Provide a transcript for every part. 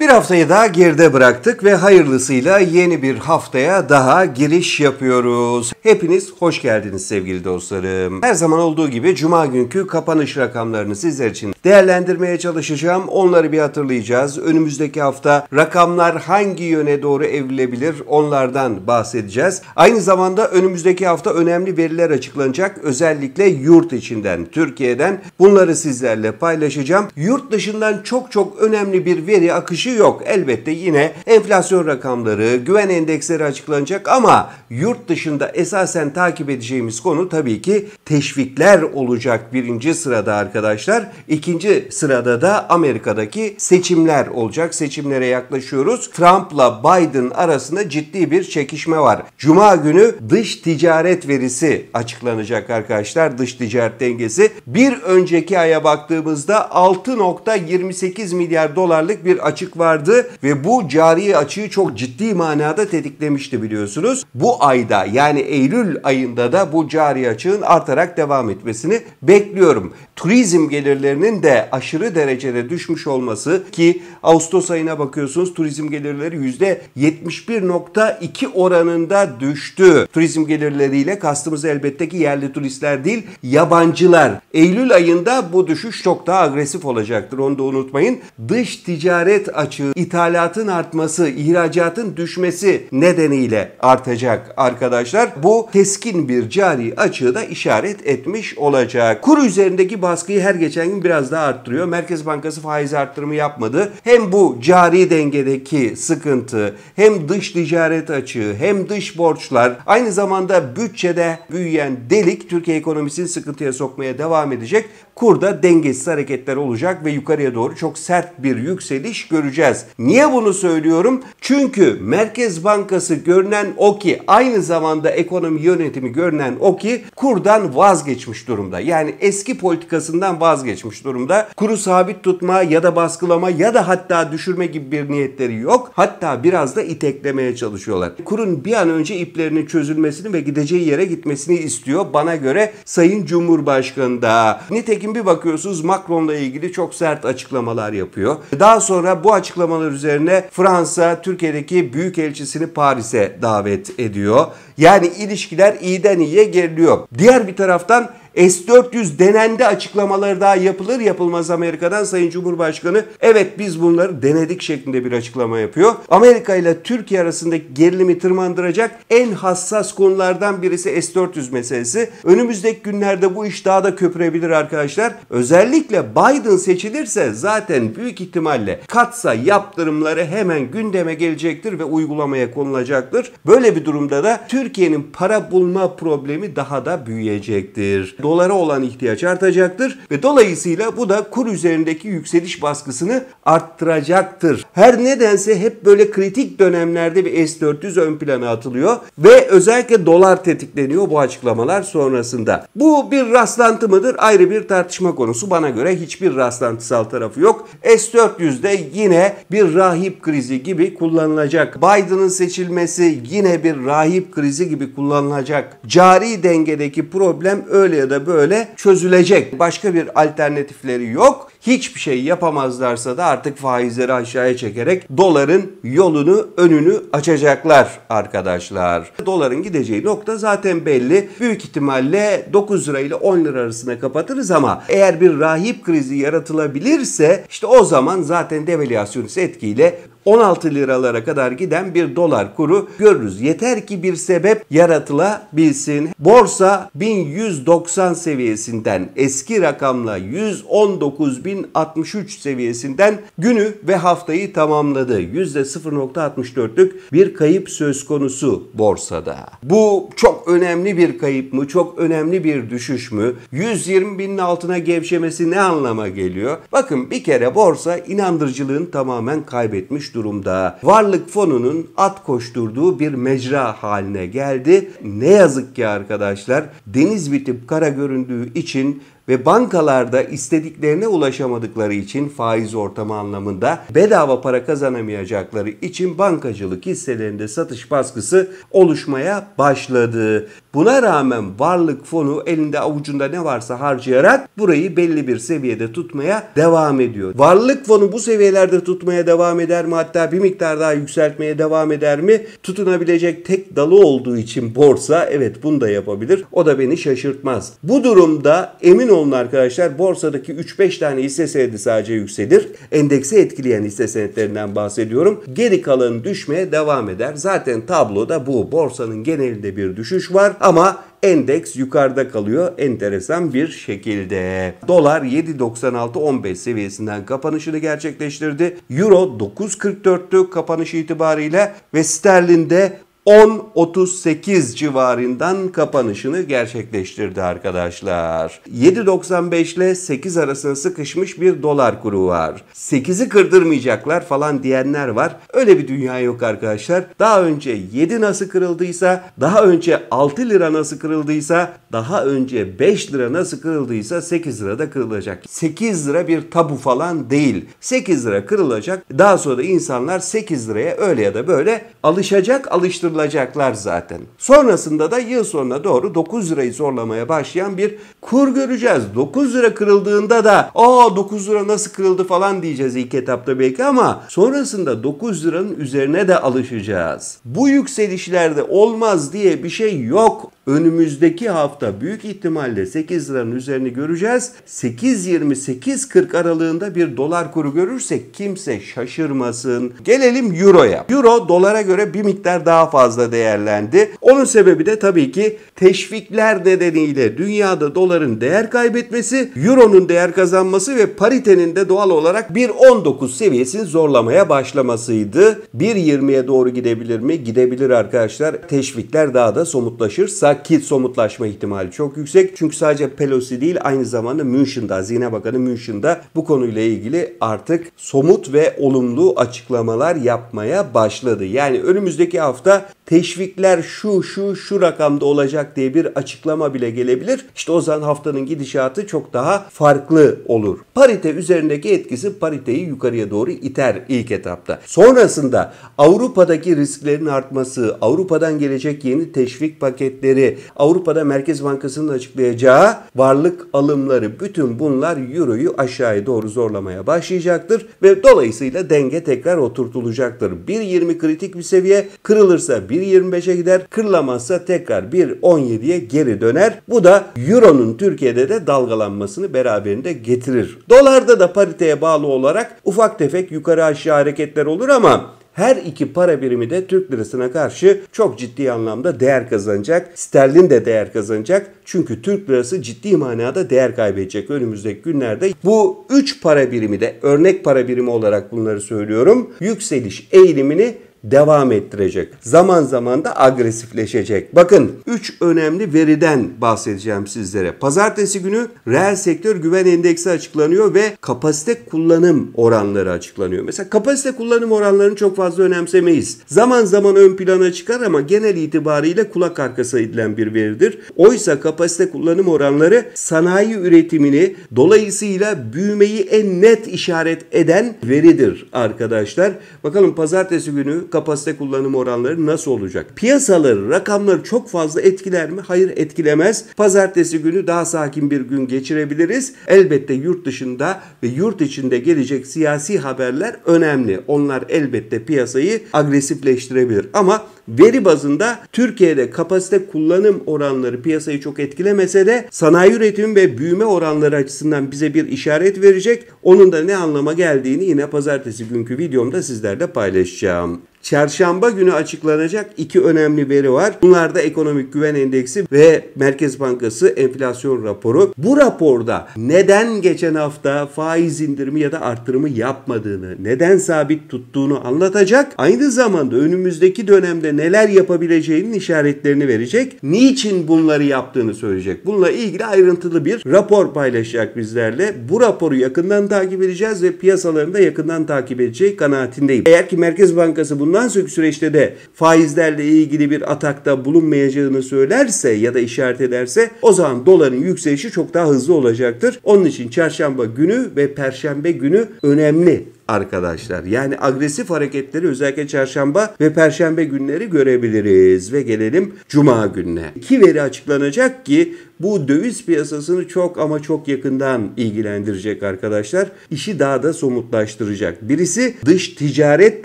Bir haftayı daha geride bıraktık ve hayırlısıyla yeni bir haftaya daha giriş yapıyoruz. Hepiniz hoş geldiniz sevgili dostlarım. Her zaman olduğu gibi cuma günkü kapanış rakamlarını sizler için değerlendirmeye çalışacağım. Onları bir hatırlayacağız. Önümüzdeki hafta rakamlar hangi yöne doğru evrilebilir onlardan bahsedeceğiz. Aynı zamanda önümüzdeki hafta önemli veriler açıklanacak. Özellikle yurt içinden, Türkiye'den bunları sizlerle paylaşacağım. Yurt dışından çok çok önemli bir veri akışı artışı yok. Elbette yine enflasyon rakamları, güven endeksleri açıklanacak ama yurt dışında esasen takip edeceğimiz konu tabii ki teşvikler olacak birinci sırada arkadaşlar. İkinci sırada da Amerika'daki seçimler olacak. Seçimlere yaklaşıyoruz. Trump'la Biden arasında ciddi bir çekişme var. Cuma günü dış ticaret verisi açıklanacak arkadaşlar. Dış ticaret dengesi. Bir önceki aya baktığımızda 6.28 milyar dolarlık bir açık vardı ve bu cari açığı çok ciddi manada tetiklemişti biliyorsunuz. Bu ayda yani Eylül ayında da bu cari açığın artarak devam etmesini bekliyorum. Turizm gelirlerinin de aşırı derecede düşmüş olması ki Ağustos ayına bakıyorsunuz turizm gelirleri %71.2 oranında düştü. Turizm gelirleriyle kastımız elbette ki yerli turistler değil yabancılar. Eylül ayında bu düşüş çok daha agresif olacaktır onu da unutmayın. Dış ticaret açığı açığı ithalatın artması, ihracatın düşmesi nedeniyle artacak arkadaşlar. Bu keskin bir cari açığı da işaret etmiş olacak. Kur üzerindeki baskıyı her geçen gün biraz daha arttırıyor. Merkez Bankası faiz arttırımı yapmadı. Hem bu cari dengedeki sıkıntı, hem dış ticaret açığı, hem dış borçlar, aynı zamanda bütçede büyüyen delik Türkiye ekonomisini sıkıntıya sokmaya devam edecek kurda dengesiz hareketler olacak ve yukarıya doğru çok sert bir yükseliş göreceğiz. Niye bunu söylüyorum? Çünkü Merkez Bankası görünen o ki aynı zamanda ekonomi yönetimi görünen o ki kurdan vazgeçmiş durumda. Yani eski politikasından vazgeçmiş durumda. Kuru sabit tutma ya da baskılama ya da hatta düşürme gibi bir niyetleri yok. Hatta biraz da iteklemeye çalışıyorlar. Kurun bir an önce iplerinin çözülmesini ve gideceği yere gitmesini istiyor. Bana göre Sayın Cumhurbaşkanı da. Nitekim Nitekim bir bakıyorsunuz Macron'la ilgili çok sert açıklamalar yapıyor. Daha sonra bu açıklamalar üzerine Fransa Türkiye'deki büyük elçisini Paris'e davet ediyor. Yani ilişkiler iyiden iyiye geriliyor. Diğer bir taraftan S-400 denende açıklamaları daha yapılır yapılmaz Amerika'dan Sayın Cumhurbaşkanı evet biz bunları denedik şeklinde bir açıklama yapıyor. Amerika ile Türkiye arasındaki gerilimi tırmandıracak en hassas konulardan birisi S-400 meselesi. Önümüzdeki günlerde bu iş daha da köpürebilir arkadaşlar. Özellikle Biden seçilirse zaten büyük ihtimalle katsa yaptırımları hemen gündeme gelecektir ve uygulamaya konulacaktır. Böyle bir durumda da Türkiye'nin para bulma problemi daha da büyüyecektir dolara olan ihtiyaç artacaktır ve dolayısıyla bu da kur üzerindeki yükseliş baskısını arttıracaktır. Her nedense hep böyle kritik dönemlerde bir S400 ön plana atılıyor ve özellikle dolar tetikleniyor bu açıklamalar sonrasında. Bu bir rastlantı mıdır? Ayrı bir tartışma konusu. Bana göre hiçbir rastlantısal tarafı yok. S400'de yine bir rahip krizi gibi kullanılacak. Biden'ın seçilmesi yine bir rahip krizi gibi kullanılacak. Cari dengedeki problem öyle de böyle çözülecek. Başka bir alternatifleri yok. Hiçbir şey yapamazlarsa da artık faizleri aşağıya çekerek doların yolunu önünü açacaklar arkadaşlar. Doların gideceği nokta zaten belli. Büyük ihtimalle 9 lira ile 10 lira arasında kapatırız ama eğer bir rahip krizi yaratılabilirse işte o zaman zaten devalüasyonist etkiyle 16 liralara kadar giden bir dolar kuru görürüz. Yeter ki bir sebep yaratılabilsin. Borsa 1190 seviyesinden eski rakamla 119.063 seviyesinden günü ve haftayı tamamladı. %0.64'lük bir kayıp söz konusu borsada. Bu çok önemli bir kayıp mı? Çok önemli bir düşüş mü? 120 binin altına gevşemesi ne anlama geliyor? Bakın bir kere borsa inandırıcılığın tamamen kaybetmiş durumda durumda. Varlık fonunun at koşturduğu bir mecra haline geldi. Ne yazık ki arkadaşlar deniz bitip kara göründüğü için ve bankalarda istediklerine ulaşamadıkları için faiz ortamı anlamında bedava para kazanamayacakları için bankacılık hisselerinde satış baskısı oluşmaya başladı. Buna rağmen varlık fonu elinde avucunda ne varsa harcayarak burayı belli bir seviyede tutmaya devam ediyor. Varlık fonu bu seviyelerde tutmaya devam eder mi? Hatta bir miktar daha yükseltmeye devam eder mi? Tutunabilecek tek dalı olduğu için borsa evet bunu da yapabilir. O da beni şaşırtmaz. Bu durumda emin ol olun arkadaşlar borsadaki 3-5 tane hisse senedi sadece yükselir. Endeksi etkileyen hisse senetlerinden bahsediyorum. Geri kalanı düşmeye devam eder. Zaten tabloda bu. Borsanın genelinde bir düşüş var ama endeks yukarıda kalıyor enteresan bir şekilde. Dolar 7.96-15 seviyesinden kapanışını gerçekleştirdi. Euro 9.44'tü kapanış itibariyle ve sterlinde 10.38 civarından kapanışını gerçekleştirdi arkadaşlar. 7.95 ile 8 arasında sıkışmış bir dolar kuru var. 8'i kırdırmayacaklar falan diyenler var. Öyle bir dünya yok arkadaşlar. Daha önce 7 nasıl kırıldıysa, daha önce 6 lira nasıl kırıldıysa, daha önce 5 lira nasıl kırıldıysa 8 lira da kırılacak. 8 lira bir tabu falan değil. 8 lira kırılacak. Daha sonra insanlar 8 liraya öyle ya da böyle alışacak, alıştıracak sıkıştırılacaklar zaten. Sonrasında da yıl sonuna doğru 9 lirayı zorlamaya başlayan bir kur göreceğiz. 9 lira kırıldığında da aa 9 lira nasıl kırıldı falan diyeceğiz ilk etapta belki ama sonrasında 9 liranın üzerine de alışacağız. Bu yükselişlerde olmaz diye bir şey yok. Önümüzdeki hafta büyük ihtimalle 8 liranın üzerini göreceğiz. 8.20-8.40 aralığında bir dolar kuru görürsek kimse şaşırmasın. Gelelim Euro'ya. Euro dolara göre bir miktar daha fazla değerlendi. Onun sebebi de tabii ki teşvikler nedeniyle dünyada dolar doların değer kaybetmesi, euronun değer kazanması ve paritenin de doğal olarak 1.19 seviyesini zorlamaya başlamasıydı. 1.20'ye doğru gidebilir mi? Gidebilir arkadaşlar. Teşvikler daha da somutlaşırsa ki somutlaşma ihtimali çok yüksek. Çünkü sadece Pelosi değil aynı zamanda München'da, Hazine Bakanı München'da bu konuyla ilgili artık somut ve olumlu açıklamalar yapmaya başladı. Yani önümüzdeki hafta teşvikler şu şu şu rakamda olacak diye bir açıklama bile gelebilir. İşte o zaman haftanın gidişatı çok daha farklı olur. Parite üzerindeki etkisi pariteyi yukarıya doğru iter ilk etapta. Sonrasında Avrupa'daki risklerin artması, Avrupa'dan gelecek yeni teşvik paketleri, Avrupa'da Merkez Bankası'nın açıklayacağı varlık alımları bütün bunlar euroyu aşağıya doğru zorlamaya başlayacaktır ve dolayısıyla denge tekrar oturtulacaktır. 1.20 kritik bir seviye kırılırsa 1 1.25'e gider. kırlamazsa tekrar 1.17'ye geri döner. Bu da Euro'nun Türkiye'de de dalgalanmasını beraberinde getirir. Dolarda da pariteye bağlı olarak ufak tefek yukarı aşağı hareketler olur ama her iki para birimi de Türk lirasına karşı çok ciddi anlamda değer kazanacak. Sterlin de değer kazanacak. Çünkü Türk lirası ciddi manada değer kaybedecek önümüzdeki günlerde. Bu üç para birimi de örnek para birimi olarak bunları söylüyorum. Yükseliş eğilimini devam ettirecek. Zaman zaman da agresifleşecek. Bakın 3 önemli veriden bahsedeceğim sizlere. Pazartesi günü reel sektör güven endeksi açıklanıyor ve kapasite kullanım oranları açıklanıyor. Mesela kapasite kullanım oranlarını çok fazla önemsemeyiz. Zaman zaman ön plana çıkar ama genel itibariyle kulak arkası edilen bir veridir. Oysa kapasite kullanım oranları sanayi üretimini dolayısıyla büyümeyi en net işaret eden veridir arkadaşlar. Bakalım pazartesi günü kapasite kullanım oranları nasıl olacak? Piyasaları, rakamları çok fazla etkiler mi? Hayır etkilemez. Pazartesi günü daha sakin bir gün geçirebiliriz. Elbette yurt dışında ve yurt içinde gelecek siyasi haberler önemli. Onlar elbette piyasayı agresifleştirebilir. Ama veri bazında Türkiye'de kapasite kullanım oranları piyasayı çok etkilemese de sanayi üretim ve büyüme oranları açısından bize bir işaret verecek. Onun da ne anlama geldiğini yine pazartesi günkü videomda sizlerle paylaşacağım. Çarşamba günü açıklanacak iki önemli veri var. Bunlar da ekonomik güven endeksi ve Merkez Bankası enflasyon raporu. Bu raporda neden geçen hafta faiz indirimi ya da arttırımı yapmadığını, neden sabit tuttuğunu anlatacak. Aynı zamanda önümüzdeki dönemde gelecekte neler yapabileceğinin işaretlerini verecek. Niçin bunları yaptığını söyleyecek. Bununla ilgili ayrıntılı bir rapor paylaşacak bizlerle. Bu raporu yakından takip edeceğiz ve piyasalarında yakından takip edeceği kanaatindeyim. Eğer ki Merkez Bankası bundan sonraki süreçte de faizlerle ilgili bir atakta bulunmayacağını söylerse ya da işaret ederse o zaman doların yükselişi çok daha hızlı olacaktır. Onun için çarşamba günü ve perşembe günü önemli arkadaşlar. Yani agresif hareketleri özellikle çarşamba ve perşembe günleri görebiliriz ve gelelim cuma gününe. İki veri açıklanacak ki bu döviz piyasasını çok ama çok yakından ilgilendirecek arkadaşlar. İşi daha da somutlaştıracak. Birisi dış ticaret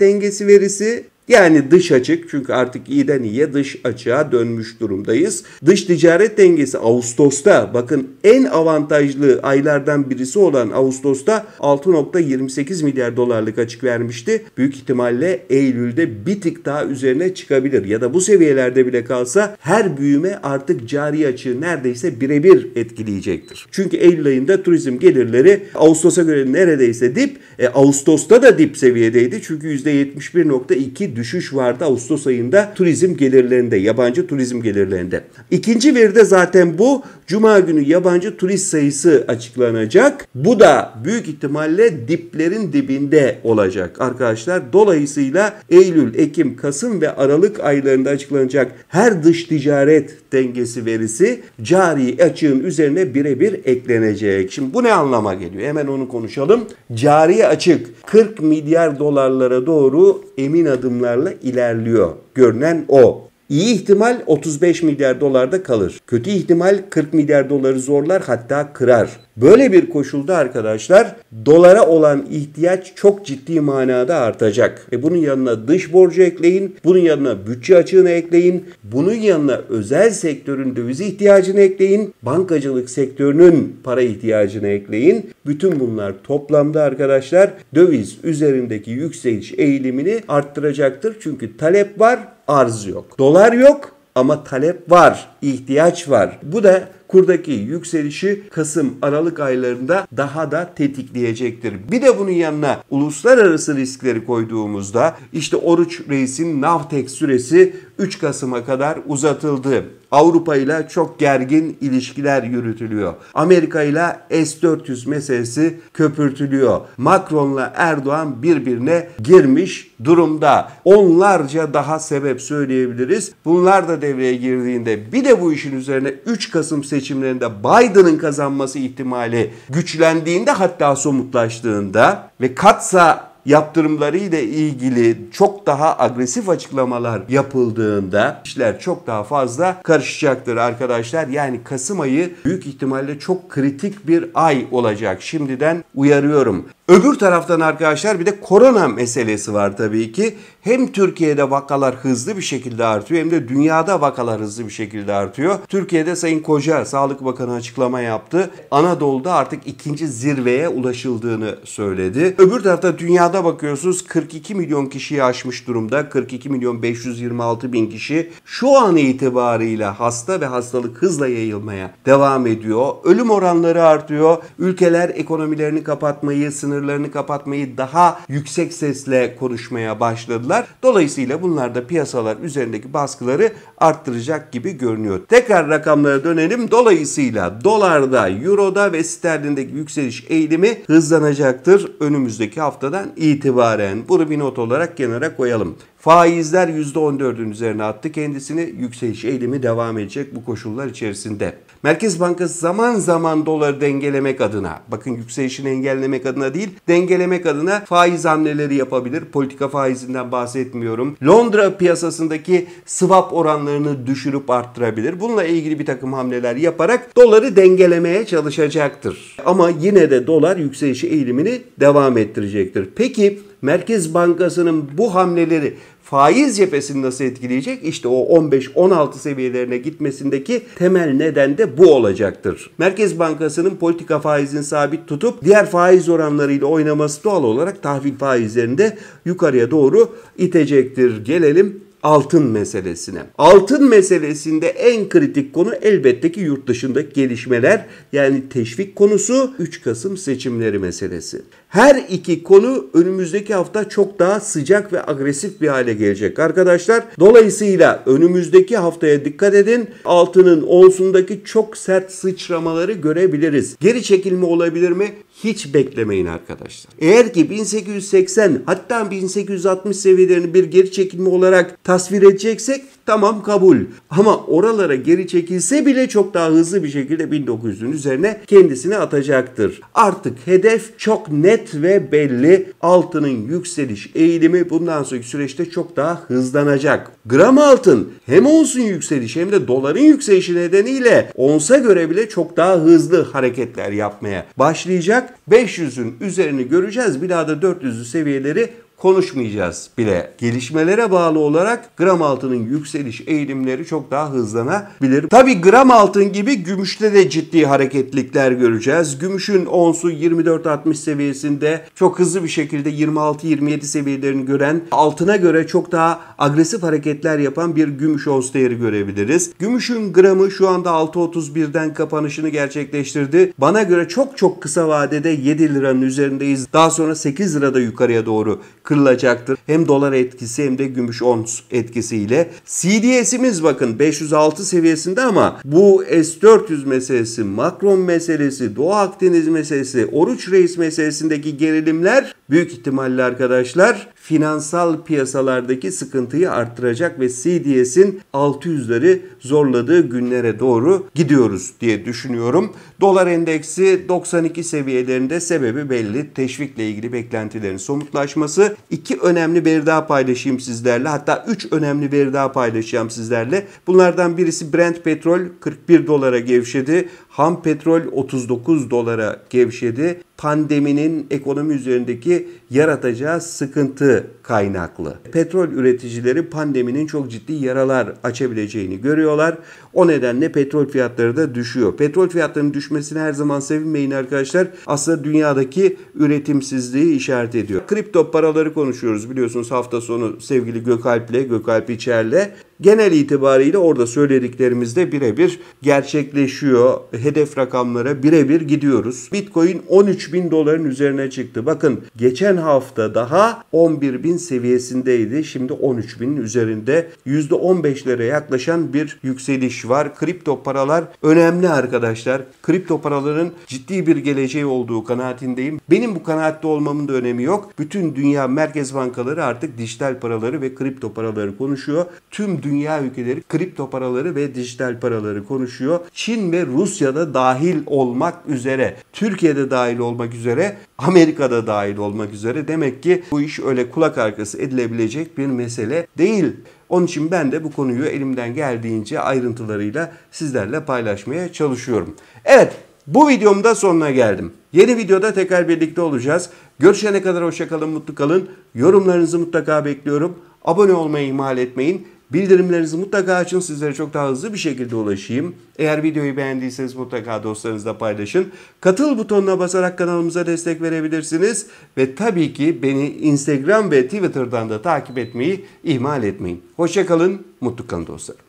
dengesi verisi, yani dış açık çünkü artık iyiden iyiye dış açığa dönmüş durumdayız. Dış ticaret dengesi Ağustos'ta bakın en avantajlı aylardan birisi olan Ağustos'ta 6.28 milyar dolarlık açık vermişti. Büyük ihtimalle Eylül'de bir tık daha üzerine çıkabilir ya da bu seviyelerde bile kalsa her büyüme artık cari açığı neredeyse birebir etkileyecektir. Çünkü Eylül ayında turizm gelirleri Ağustos'a göre neredeyse dip, e, Ağustos'ta da dip seviyedeydi çünkü %71.2 düşüş vardı Ağustos ayında turizm gelirlerinde, yabancı turizm gelirlerinde. İkinci veri de zaten bu. Cuma günü yabancı turist sayısı açıklanacak. Bu da büyük ihtimalle diplerin dibinde olacak arkadaşlar. Dolayısıyla Eylül, Ekim, Kasım ve Aralık aylarında açıklanacak her dış ticaret dengesi verisi cari açığın üzerine birebir eklenecek. Şimdi bu ne anlama geliyor? Hemen onu konuşalım. Cari açık 40 milyar dolarlara doğru emin adımlar adımlarla ilerliyor. Görünen o. İyi ihtimal 35 milyar dolarda kalır. Kötü ihtimal 40 milyar doları zorlar hatta kırar. Böyle bir koşulda arkadaşlar dolara olan ihtiyaç çok ciddi manada artacak. E bunun yanına dış borcu ekleyin, bunun yanına bütçe açığını ekleyin, bunun yanına özel sektörün döviz ihtiyacını ekleyin, bankacılık sektörünün para ihtiyacını ekleyin. Bütün bunlar toplamda arkadaşlar döviz üzerindeki yükseliş eğilimini arttıracaktır. Çünkü talep var, arz yok. Dolar yok ama talep var ihtiyaç var. Bu da kurdaki yükselişi Kasım Aralık aylarında daha da tetikleyecektir. Bir de bunun yanına uluslararası riskleri koyduğumuzda işte Oruç Reis'in Navtex süresi 3 Kasım'a kadar uzatıldı. Avrupa ile çok gergin ilişkiler yürütülüyor. Amerika ile S-400 meselesi köpürtülüyor. Macron'la Erdoğan birbirine girmiş durumda. Onlarca daha sebep söyleyebiliriz. Bunlar da devreye girdiğinde bir de bu işin üzerine 3 Kasım seçimlerinde Biden'ın kazanması ihtimali güçlendiğinde hatta somutlaştığında ve katsa yaptırımları ile ilgili çok daha agresif açıklamalar yapıldığında işler çok daha fazla karışacaktır arkadaşlar. Yani Kasım ayı büyük ihtimalle çok kritik bir ay olacak. Şimdiden uyarıyorum. Öbür taraftan arkadaşlar bir de korona meselesi var tabii ki. Hem Türkiye'de vakalar hızlı bir şekilde artıyor hem de dünyada vakalar hızlı bir şekilde artıyor. Türkiye'de Sayın Koca Sağlık Bakanı açıklama yaptı. Anadolu'da artık ikinci zirveye ulaşıldığını söyledi. Öbür tarafta dünyada bakıyorsunuz 42 milyon kişiyi aşmış durumda. 42 milyon 526 bin kişi şu an itibarıyla hasta ve hastalık hızla yayılmaya devam ediyor. Ölüm oranları artıyor. Ülkeler ekonomilerini kapatmayı, sınır sınırlarını kapatmayı daha yüksek sesle konuşmaya başladılar. Dolayısıyla bunlar da piyasalar üzerindeki baskıları arttıracak gibi görünüyor. Tekrar rakamlara dönelim. Dolayısıyla dolarda, euroda ve sterlindeki yükseliş eğilimi hızlanacaktır önümüzdeki haftadan itibaren. Bunu bir not olarak kenara koyalım. Faizler %14'ün üzerine attı kendisini. Yükseliş eğilimi devam edecek bu koşullar içerisinde. Merkez Bankası zaman zaman doları dengelemek adına, bakın yükselişini engellemek adına değil, dengelemek adına faiz hamleleri yapabilir. Politika faizinden bahsetmiyorum. Londra piyasasındaki swap oranlarını düşürüp arttırabilir. Bununla ilgili bir takım hamleler yaparak doları dengelemeye çalışacaktır. Ama yine de dolar yükselişi eğilimini devam ettirecektir. Peki Merkez Bankası'nın bu hamleleri faiz cephesini nasıl etkileyecek? İşte o 15-16 seviyelerine gitmesindeki temel neden de bu olacaktır. Merkez Bankası'nın politika faizini sabit tutup diğer faiz oranlarıyla oynaması doğal olarak tahvil faizlerini de yukarıya doğru itecektir. Gelelim altın meselesine. Altın meselesinde en kritik konu elbette ki yurt dışındaki gelişmeler yani teşvik konusu 3 Kasım seçimleri meselesi. Her iki konu önümüzdeki hafta çok daha sıcak ve agresif bir hale gelecek arkadaşlar. Dolayısıyla önümüzdeki haftaya dikkat edin. Altının onsundaki çok sert sıçramaları görebiliriz. Geri çekilme olabilir mi? Hiç beklemeyin arkadaşlar. Eğer ki 1880 hatta 1860 seviyelerini bir geri çekilme olarak tasvir edeceksek tamam kabul. Ama oralara geri çekilse bile çok daha hızlı bir şekilde 1900'ün üzerine kendisini atacaktır. Artık hedef çok net net ve belli altının yükseliş eğilimi bundan sonraki süreçte çok daha hızlanacak. Gram altın hem onsun yükseliş hem de doların yükselişi nedeniyle onsa göre bile çok daha hızlı hareketler yapmaya başlayacak. 500'ün üzerini göreceğiz. Bir daha da 400'lü seviyeleri konuşmayacağız bile. Gelişmelere bağlı olarak gram altının yükseliş eğilimleri çok daha hızlanabilir. Tabi gram altın gibi gümüşte de ciddi hareketlikler göreceğiz. Gümüşün onsu 24-60 seviyesinde çok hızlı bir şekilde 26-27 seviyelerini gören altına göre çok daha agresif hareketler yapan bir gümüş ons değeri görebiliriz. Gümüşün gramı şu anda 6.31'den kapanışını gerçekleştirdi. Bana göre çok çok kısa vadede 7 liranın üzerindeyiz. Daha sonra 8 lirada yukarıya doğru kırılacaktır. Hem dolar etkisi hem de gümüş ons etkisiyle. CDS'imiz bakın 506 seviyesinde ama bu S-400 meselesi, Macron meselesi, Doğu Akdeniz meselesi, Oruç Reis meselesindeki gerilimler büyük ihtimalle arkadaşlar finansal piyasalardaki sıkıntıyı arttıracak ve CDS'in 600'leri zorladığı günlere doğru gidiyoruz diye düşünüyorum. Dolar endeksi 92 seviyelerinde sebebi belli. Teşvikle ilgili beklentilerin somutlaşması. İki önemli veri daha paylaşayım sizlerle. Hatta üç önemli veri daha paylaşacağım sizlerle. Bunlardan birisi Brent petrol 41 dolara gevşedi. Ham petrol 39 dolara gevşedi pandeminin ekonomi üzerindeki yaratacağı sıkıntı kaynaklı. Petrol üreticileri pandeminin çok ciddi yaralar açabileceğini görüyorlar. O nedenle petrol fiyatları da düşüyor. Petrol fiyatlarının düşmesine her zaman sevinmeyin arkadaşlar. Aslında dünyadaki üretimsizliği işaret ediyor. Kripto paraları konuşuyoruz biliyorsunuz hafta sonu sevgili Gökalp'le, Gökalp İçer'le genel itibariyle orada söylediklerimizde birebir gerçekleşiyor. Hedef rakamlara birebir gidiyoruz. Bitcoin 13 bin doların üzerine çıktı. Bakın geçen hafta daha 11 bin seviyesindeydi. Şimdi 13 binin üzerinde %15'lere yaklaşan bir yükseliş var. Kripto paralar önemli arkadaşlar. Kripto paraların ciddi bir geleceği olduğu kanaatindeyim. Benim bu kanaatte olmamın da önemi yok. Bütün dünya merkez bankaları artık dijital paraları ve kripto paraları konuşuyor. Tüm dünya ülkeleri kripto paraları ve dijital paraları konuşuyor. Çin ve Rusya'da dahil olmak üzere, Türkiye'de dahil olmak üzere, Amerika'da dahil olmak üzere. Demek ki bu iş öyle kulak arkası edilebilecek bir mesele değil. Onun için ben de bu konuyu elimden geldiğince ayrıntılarıyla sizlerle paylaşmaya çalışıyorum. Evet, bu videomda sonuna geldim. Yeni videoda tekrar birlikte olacağız. Görüşene kadar hoşçakalın, mutlu kalın. Yorumlarınızı mutlaka bekliyorum. Abone olmayı ihmal etmeyin. Bildirimlerinizi mutlaka açın. Sizlere çok daha hızlı bir şekilde ulaşayım. Eğer videoyu beğendiyseniz mutlaka dostlarınızla paylaşın. Katıl butonuna basarak kanalımıza destek verebilirsiniz. Ve tabii ki beni Instagram ve Twitter'dan da takip etmeyi ihmal etmeyin. Hoşçakalın, mutlu kalın dostlarım.